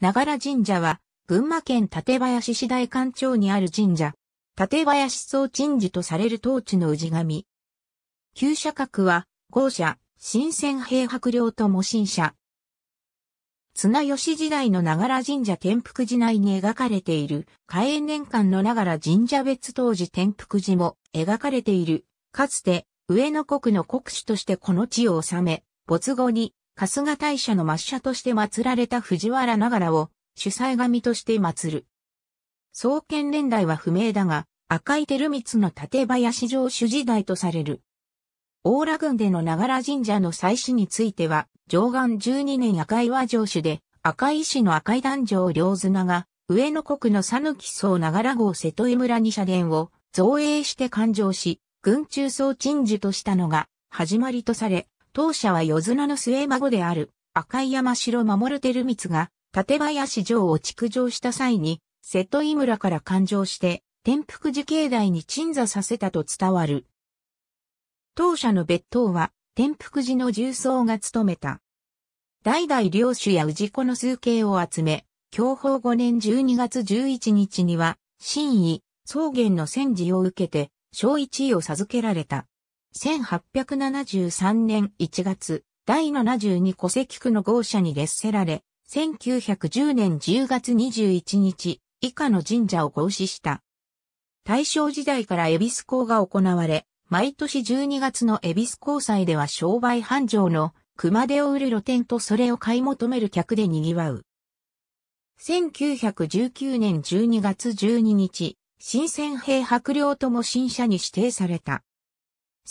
ながら神社は、群馬県立林市大館町にある神社、立林総鎮寺とされる当地の氏神。旧社格は、豪社、新鮮平白領とも新社。綱吉時代の長良神社天福寺内に描かれている、開園年間の長良神社別当時天福寺も描かれている、かつて、上野国の国主としてこの地を治め、没後に春日大社の抹社として祀られた藤原ながらを主催神として祀る。創建年代は不明だが、赤い照光の立林城主時代とされる。大良郡でのながら神社の祭祀については、上岸12年赤岩城主で、赤井石の赤井壇上両綱が、上野国の讃岐荘ながら号瀬戸井村に社殿を造営して勘定し、軍中僧鎮守としたのが始まりとされ、当社は夜綱の末孫である赤い山城守照光が立林城を築城した際に瀬戸井村から勘定して天福寺境内に鎮座させたと伝わる。当社の別当は天福寺の重曹が務めた。代々領主や氏子の数形を集め、享保5年12月11日には、真意、草原の戦時を受けて、小一位を授けられた。1873年1月、第72戸籍区の豪社に列せられ、1910年10月21日、以下の神社を合祀した。大正時代から恵比寿港が行われ、毎年12月の恵比寿港祭では商売繁盛の熊手を売る露店とそれを買い求める客で賑わう。1919年12月12日、新鮮兵白陵とも新社に指定された。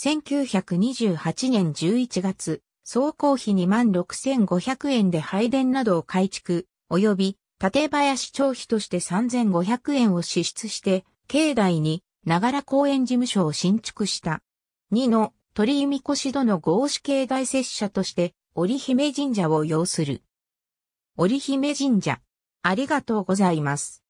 1928年11月、総工費26,500円で配電などを改築、及び、立林町費として3,500円を支出して、境内に、長良ら公園事務所を新築した。2の、鳥居越こし殿合祀境内拙者として、織姫神社を要する。織姫神社。ありがとうございます。